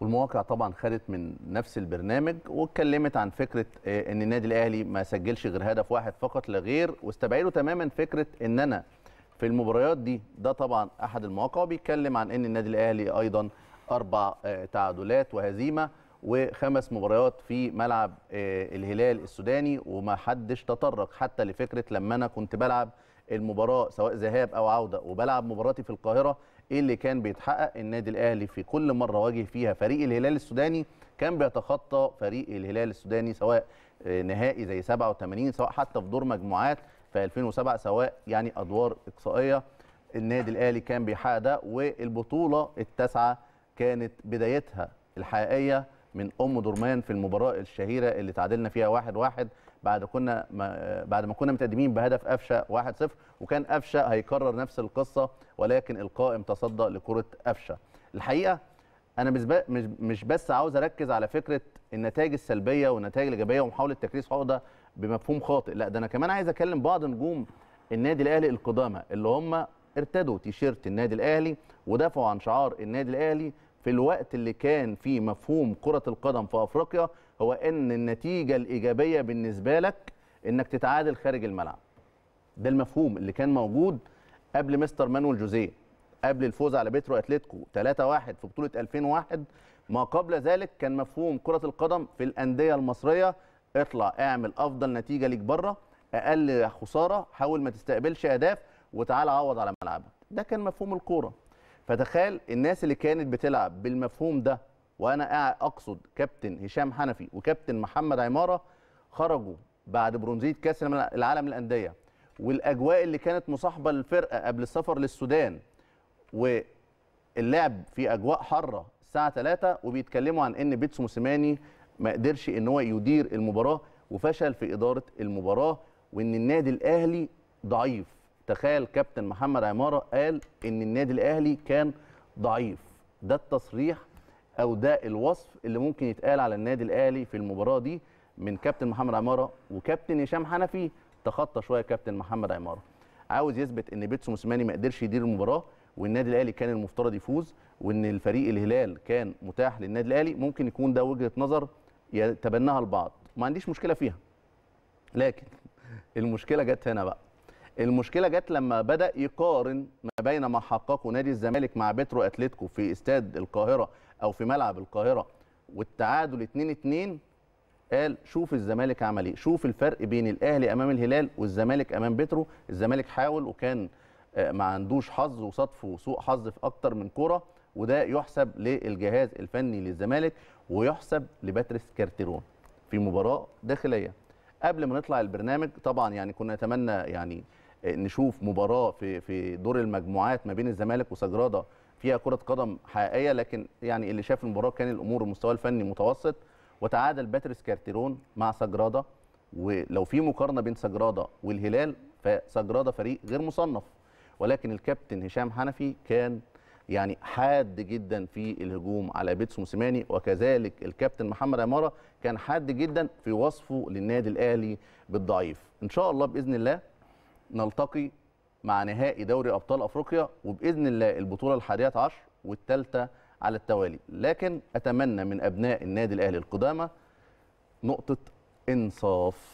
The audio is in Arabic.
والمواقع طبعا خدت من نفس البرنامج واتكلمت عن فكره آه، ان النادي الاهلي ما سجلش غير هدف واحد فقط لا غير واستبعدوا تماما فكره ان انا في المباريات دي ده طبعا احد المواقع بيتكلم عن ان النادي الاهلي ايضا اربع آه، تعادلات وهزيمه وخمس مباريات في ملعب آه، الهلال السوداني وما حدش تطرق حتى لفكره لما انا كنت بلعب المباراه سواء ذهاب او عوده وبلعب مباراتي في القاهره ايه اللي كان بيتحقق النادي الاهلي في كل مره واجه فيها فريق الهلال السوداني كان بيتخطى فريق الهلال السوداني سواء آه، نهائي زي 87 سواء حتى في دور مجموعات في 2007 سواء يعني ادوار اقصائيه النادي الاهلي كان بيحقق ده والبطوله التاسعه كانت بدايتها الحقيقيه من ام درمان في المباراه الشهيره اللي تعادلنا فيها 1-1 واحد واحد بعد كنا ما بعد ما كنا متقدمين بهدف قفشه 1-0 وكان قفشه هيكرر نفس القصه ولكن القائم تصدى لكره قفشه الحقيقه انا مش مش بس عاوز اركز على فكره النتائج السلبيه والنتائج الايجابيه ومحاوله تكريس عقده بمفهوم خاطئ لا ده انا كمان عايز اكلم بعض نجوم النادي الاهلي القدامى اللي هم ارتدوا تيشيرت النادي الاهلي ودافعوا عن شعار النادي الاهلي في الوقت اللي كان فيه مفهوم كرة القدم في أفريقيا هو أن النتيجة الإيجابية بالنسبة لك أنك تتعادل خارج الملعب ده المفهوم اللي كان موجود قبل مستر مانويل جوزيه قبل الفوز على بيترو اتلتيكو 3-1 في بطولة 2001 ما قبل ذلك كان مفهوم كرة القدم في الأندية المصرية اطلع اعمل أفضل نتيجة ليك بره أقل خسارة حاول ما تستقبلش أهداف وتعال عوض على ملعبك ده كان مفهوم الكوره فتخيل الناس اللي كانت بتلعب بالمفهوم ده وانا اقصد كابتن هشام حنفي وكابتن محمد عماره خرجوا بعد برونزيه كاس العالم للانديه والاجواء اللي كانت مصاحبه للفرقه قبل السفر للسودان واللعب في اجواء حاره الساعه 3 وبيتكلموا عن ان بيتسو موسيماني ما قدرش ان هو يدير المباراه وفشل في اداره المباراه وان النادي الاهلي ضعيف تخيل كابتن محمد عماره قال ان النادي الاهلي كان ضعيف ده التصريح او ده الوصف اللي ممكن يتقال على النادي الاهلي في المباراه دي من كابتن محمد عماره وكابتن هشام حنفي تخطى شويه كابتن محمد عماره عاوز يثبت ان بيتسو موسيماني ما قدرش يدير المباراه والنادي الاهلي كان المفترض يفوز وان الفريق الهلال كان متاح للنادي الاهلي ممكن يكون ده وجهه نظر يتبناها البعض ما عنديش مشكله فيها لكن المشكله جت هنا بقى المشكله جت لما بدا يقارن ما بين ما حققه نادي الزمالك مع بترو اتلتيكو في استاد القاهره او في ملعب القاهره والتعادل 2 2 قال شوف الزمالك عمل ايه شوف الفرق بين الاهلي امام الهلال والزمالك امام بترو الزمالك حاول وكان آه، ما عندوش حظ وصدفه وسوء حظ في اكتر من كره وده يحسب للجهاز الفني للزمالك ويحسب لباتريس كارتيرون في مباراه داخليه قبل ما نطلع البرنامج طبعا يعني كنا نتمنى يعني نشوف مباراه في في دور المجموعات ما بين الزمالك وسجراده فيها كره قدم حقيقيه لكن يعني اللي شاف المباراه كان الامور المستوى الفني متوسط وتعادل باتريس كارتيرون مع سجراده ولو في مقارنه بين سجراده والهلال فسجراده فريق غير مصنف ولكن الكابتن هشام حنفي كان يعني حاد جدا في الهجوم على بيتسو موسيماني وكذلك الكابتن محمد عماره كان حاد جدا في وصفه للنادي الاهلي بالضعيف ان شاء الله باذن الله نلتقي مع نهائي دوري ابطال افريقيا وباذن الله البطوله الحادية عشر والثالثه على التوالي لكن اتمنى من ابناء النادي الاهلي القدامى نقطه انصاف